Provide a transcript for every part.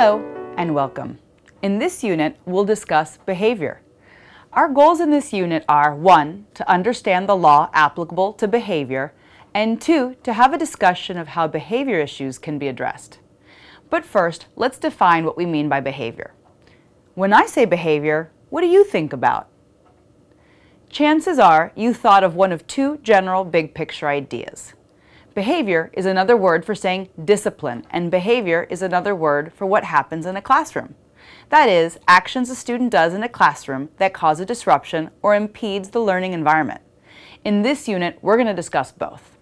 Hello and welcome. In this unit, we'll discuss behavior. Our goals in this unit are 1. to understand the law applicable to behavior and 2. to have a discussion of how behavior issues can be addressed. But first, let's define what we mean by behavior. When I say behavior, what do you think about? Chances are you thought of one of two general big picture ideas. Behavior is another word for saying discipline, and behavior is another word for what happens in a classroom. That is, actions a student does in a classroom that cause a disruption or impedes the learning environment. In this unit, we're going to discuss both.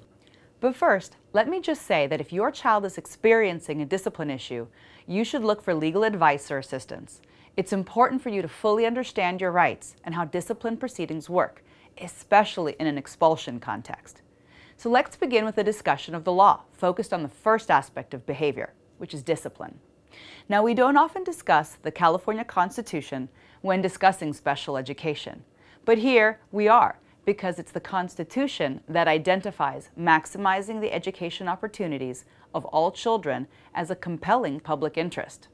But first, let me just say that if your child is experiencing a discipline issue, you should look for legal advice or assistance. It's important for you to fully understand your rights and how discipline proceedings work, especially in an expulsion context. So let's begin with a discussion of the law, focused on the first aspect of behavior, which is discipline. Now, we don't often discuss the California Constitution when discussing special education, but here we are because it's the Constitution that identifies maximizing the education opportunities of all children as a compelling public interest.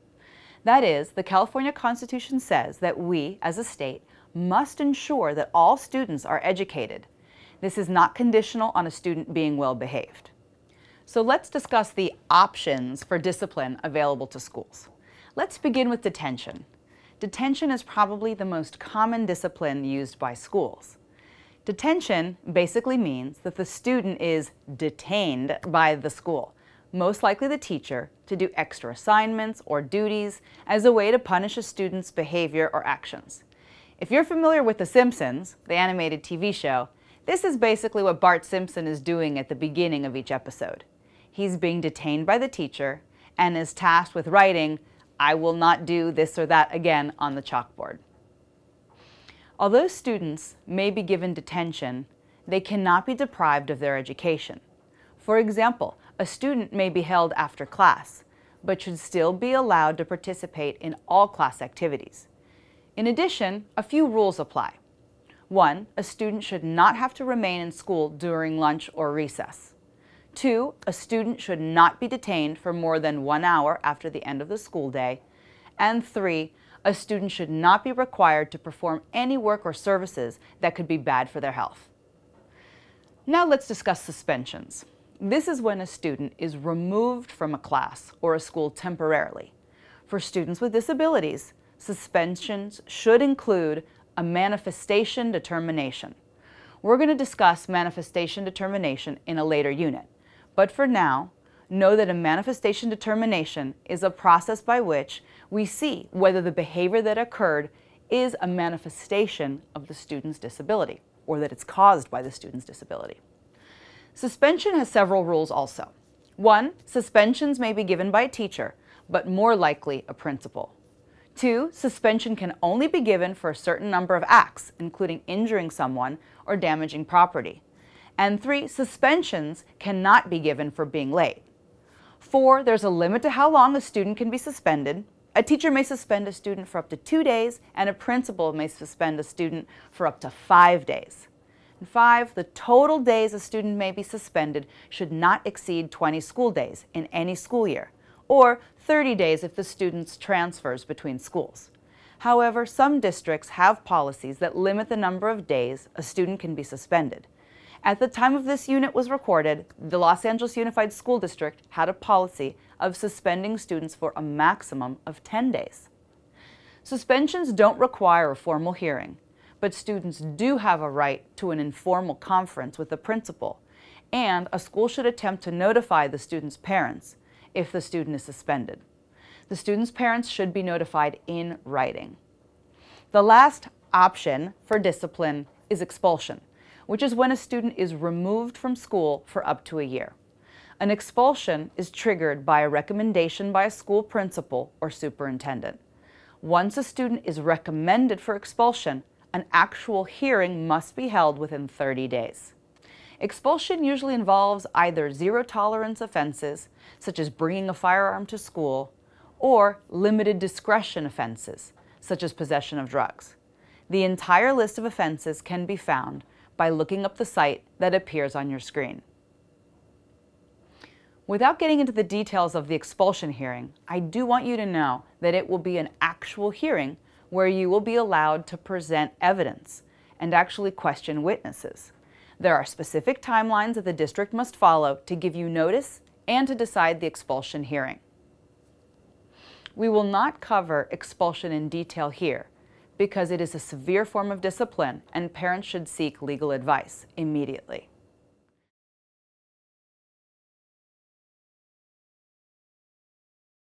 That is, the California Constitution says that we, as a state, must ensure that all students are educated this is not conditional on a student being well behaved. So let's discuss the options for discipline available to schools. Let's begin with detention. Detention is probably the most common discipline used by schools. Detention basically means that the student is detained by the school, most likely the teacher, to do extra assignments or duties as a way to punish a student's behavior or actions. If you're familiar with The Simpsons, the animated TV show, this is basically what Bart Simpson is doing at the beginning of each episode. He's being detained by the teacher and is tasked with writing, I will not do this or that again on the chalkboard. Although students may be given detention, they cannot be deprived of their education. For example, a student may be held after class, but should still be allowed to participate in all class activities. In addition, a few rules apply. One, a student should not have to remain in school during lunch or recess. Two, a student should not be detained for more than one hour after the end of the school day. And three, a student should not be required to perform any work or services that could be bad for their health. Now let's discuss suspensions. This is when a student is removed from a class or a school temporarily. For students with disabilities, suspensions should include a manifestation determination. We're going to discuss manifestation determination in a later unit, but for now, know that a manifestation determination is a process by which we see whether the behavior that occurred is a manifestation of the student's disability or that it's caused by the student's disability. Suspension has several rules also. One, suspensions may be given by a teacher, but more likely a principal. Two, suspension can only be given for a certain number of acts, including injuring someone or damaging property. And three, suspensions cannot be given for being late. Four, there's a limit to how long a student can be suspended. A teacher may suspend a student for up to two days, and a principal may suspend a student for up to five days. And five, the total days a student may be suspended should not exceed 20 school days in any school year or 30 days if the student transfers between schools. However, some districts have policies that limit the number of days a student can be suspended. At the time of this unit was recorded, the Los Angeles Unified School District had a policy of suspending students for a maximum of 10 days. Suspensions don't require a formal hearing, but students do have a right to an informal conference with the principal, and a school should attempt to notify the student's parents if the student is suspended. The student's parents should be notified in writing. The last option for discipline is expulsion, which is when a student is removed from school for up to a year. An expulsion is triggered by a recommendation by a school principal or superintendent. Once a student is recommended for expulsion, an actual hearing must be held within 30 days. Expulsion usually involves either zero tolerance offenses, such as bringing a firearm to school, or limited discretion offenses, such as possession of drugs. The entire list of offenses can be found by looking up the site that appears on your screen. Without getting into the details of the expulsion hearing, I do want you to know that it will be an actual hearing where you will be allowed to present evidence and actually question witnesses. There are specific timelines that the district must follow to give you notice and to decide the expulsion hearing. We will not cover expulsion in detail here because it is a severe form of discipline and parents should seek legal advice immediately.